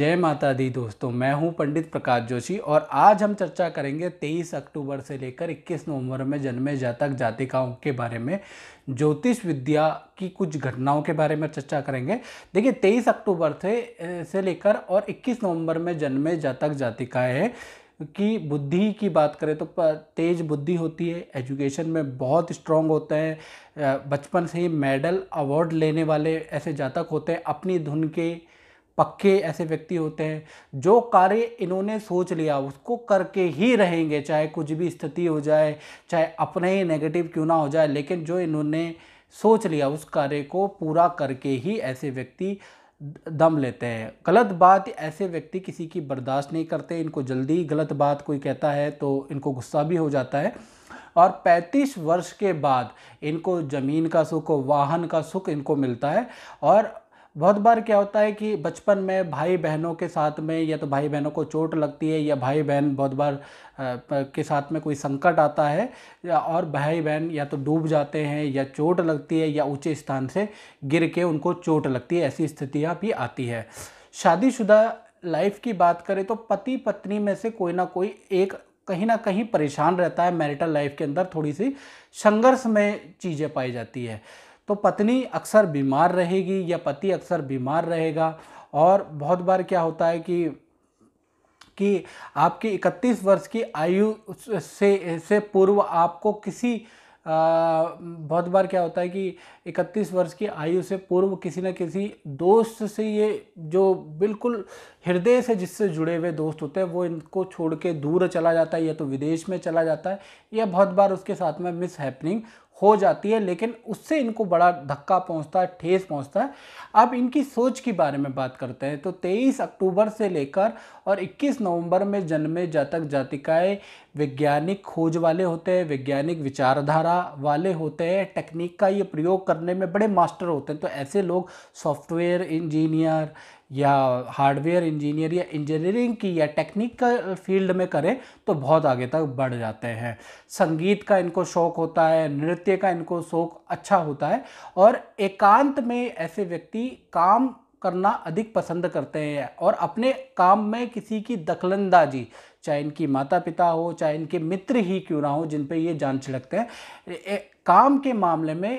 जय माता दी दोस्तों मैं हूं पंडित प्रकाश जोशी और आज हम चर्चा करेंगे 23 अक्टूबर से लेकर 21 नवंबर में जन्मे जातक जातिकाओं के बारे में ज्योतिष विद्या की कुछ घटनाओं के बारे में चर्चा करेंगे देखिए 23 अक्टूबर से से लेकर और 21 नवंबर में जन्मे जातक जातिकाएँ हैं की बुद्धि की बात करें तो तेज बुद्धि होती है एजुकेशन में बहुत स्ट्रांग होते हैं बचपन से ही मेडल अवार्ड लेने वाले ऐसे जातक होते हैं अपनी धुन के पक्के ऐसे व्यक्ति होते हैं जो कार्य इन्होंने सोच लिया उसको करके ही रहेंगे चाहे कुछ भी स्थिति हो जाए चाहे अपने ही नेगेटिव क्यों ना हो जाए लेकिन जो इन्होंने सोच लिया उस कार्य को पूरा करके ही ऐसे व्यक्ति दम लेते हैं गलत बात ऐसे व्यक्ति किसी की बर्दाश्त नहीं करते इनको जल्दी गलत बात कोई कहता है तो इनको गुस्सा भी हो जाता है और 35 वर्ष के बाद इनको ज़मीन का सुख वाहन का सुख इनको मिलता है और बहुत बार क्या होता है कि बचपन में भाई बहनों के साथ में या तो भाई बहनों को चोट लगती है या भाई बहन बहुत बार के साथ में कोई संकट आता है और भाई बहन या तो डूब जाते हैं या चोट लगती है या ऊंचे स्थान से गिर के उनको चोट लगती है ऐसी स्थितियाँ भी आती है शादीशुदा लाइफ की बात करें तो पति पत्नी में से कोई ना कोई एक कहीं ना कहीं परेशान रहता है मैरिटल लाइफ के अंदर थोड़ी सी संघर्ष में चीज़ें पाई जाती है तो पत्नी अक्सर बीमार रहेगी या पति अक्सर बीमार रहेगा और बहुत बार क्या होता है कि कि आपकी 31 वर्ष की आयु से से पूर्व आपको किसी आ, बहुत बार क्या होता है कि 31 वर्ष की आयु से पूर्व किसी न किसी दोस्त से ये जो बिल्कुल हृदय से जिससे जुड़े हुए दोस्त होते हैं वो इनको छोड़ के दूर चला जाता है या तो विदेश में चला जाता है या बहुत बार उसके साथ में मिस हैपनिंग हो जाती है लेकिन उससे इनको बड़ा धक्का पहुंचता है ठेस पहुंचता है अब इनकी सोच के बारे में बात करते हैं तो 23 अक्टूबर से लेकर और 21 नवंबर में जन्मे जातक जातिकाएँ वैज्ञानिक खोज वाले होते हैं वैज्ञानिक विचारधारा वाले होते हैं टेक्निक का ये प्रयोग करने में बड़े मास्टर होते हैं तो ऐसे लोग सॉफ्टवेयर इंजीनियर या हार्डवेयर इंजीनियर या इंजीनियरिंग की या टेक्निकल फील्ड में करें तो बहुत आगे तक बढ़ जाते हैं संगीत का इनको शौक़ होता है नृत्य का इनको शौक़ अच्छा होता है और एकांत में ऐसे व्यक्ति काम करना अधिक पसंद करते हैं और अपने काम में किसी की दखलंदाजी चाहे इनकी माता पिता हो चाहे इनके मित्र ही क्यों ना हो जिन पे ये जान छिड़कते हैं काम के मामले में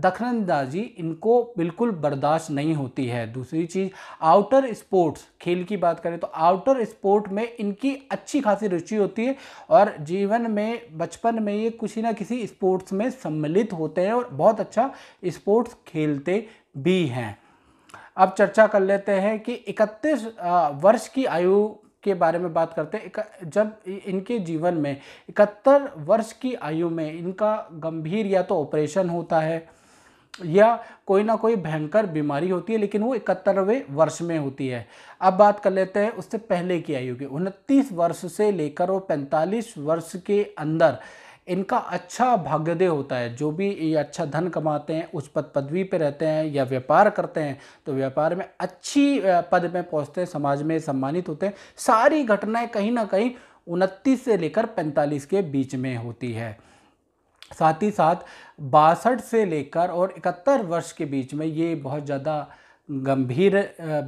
दखलंदाजी इनको बिल्कुल बर्दाश्त नहीं होती है दूसरी चीज़ आउटर स्पोर्ट्स खेल की बात करें तो आउटर स्पोर्ट में इनकी अच्छी खासी रुचि होती है और जीवन में बचपन में ये किसी ना किसी स्पोर्ट्स में सम्मिलित होते हैं और बहुत अच्छा स्पोर्ट्स खेलते भी हैं अब चर्चा कर लेते हैं कि 31 वर्ष की आयु के बारे में बात करते हैं जब इनके जीवन में इकहत्तर वर्ष की आयु में इनका गंभीर या तो ऑपरेशन होता है या कोई ना कोई भयंकर बीमारी होती है लेकिन वो इकहत्तरवें वर्ष में होती है अब बात कर लेते हैं उससे पहले की आयु की उनतीस वर्ष से लेकर वो पैंतालीस वर्ष के अंदर इनका अच्छा भाग्यदेय होता है जो भी ये अच्छा धन कमाते हैं उस पद पदवी पर रहते हैं या व्यापार करते हैं तो व्यापार में अच्छी पद में पहुंचते हैं समाज में सम्मानित होते हैं सारी घटनाएं कहीं ना कहीं उनतीस से लेकर पैंतालीस के बीच में होती है साथ ही साथ बासठ से लेकर और इकहत्तर वर्ष के बीच में ये बहुत ज़्यादा गंभीर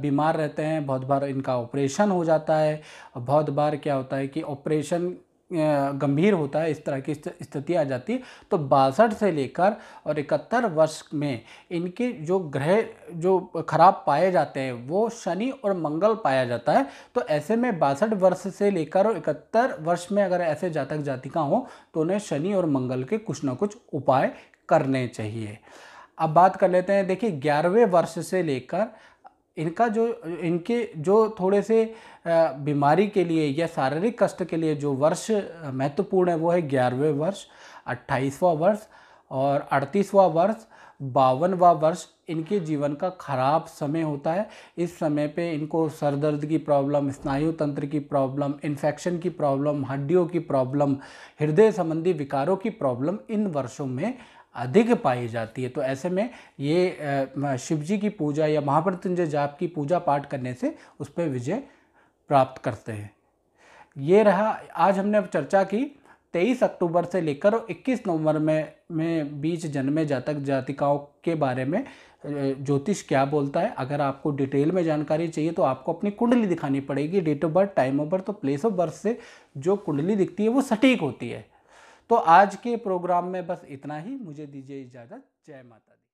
बीमार रहते हैं बहुत बार इनका ऑपरेशन हो जाता है बहुत बार क्या होता है कि ऑपरेशन गंभीर होता है इस तरह की स्थिति आ जाती है तो बासठ से लेकर और इकहत्तर वर्ष में इनके जो ग्रह जो खराब पाए जाते हैं वो शनि और मंगल पाया जाता है तो ऐसे में बासठ वर्ष से लेकर और इकहत्तर वर्ष में अगर ऐसे जातक जातिका हो तो उन्हें शनि और मंगल के कुछ ना कुछ उपाय करने चाहिए अब बात कर लेते हैं देखिए ग्यारहवें वर्ष से लेकर इनका जो इनके जो थोड़े से बीमारी के लिए या शारीरिक कष्ट के लिए जो वर्ष महत्वपूर्ण है वो है ग्यारहवें वर्ष अट्ठाईसवा वर्ष और अड़तीसवा वर्ष बावनवा वर्ष इनके जीवन का खराब समय होता है इस समय पे इनको सर दर्द की प्रॉब्लम स्नायु तंत्र की प्रॉब्लम इन्फेक्शन की प्रॉब्लम हड्डियों की प्रॉब्लम हृदय संबंधी विकारों की प्रॉब्लम इन वर्षों में अधिक पाई जाती है तो ऐसे में ये शिव जी की पूजा या महाप्रत्युंजय जाप की पूजा पाठ करने से उस पर विजय प्राप्त करते हैं ये रहा आज हमने चर्चा की तेईस अक्टूबर से लेकर 21 नवंबर में में बीच जन्मे जातक जातिकाओं के बारे में ज्योतिष क्या बोलता है अगर आपको डिटेल में जानकारी चाहिए तो आपको अपनी कुंडली दिखानी पड़ेगी date of birth time of birth तो प्लेस ऑफ बर्थ से जो कुंडली दिखती है वो सटीक होती है तो आज के प्रोग्राम में बस इतना ही मुझे दीजिए इजाज़त जय माता दी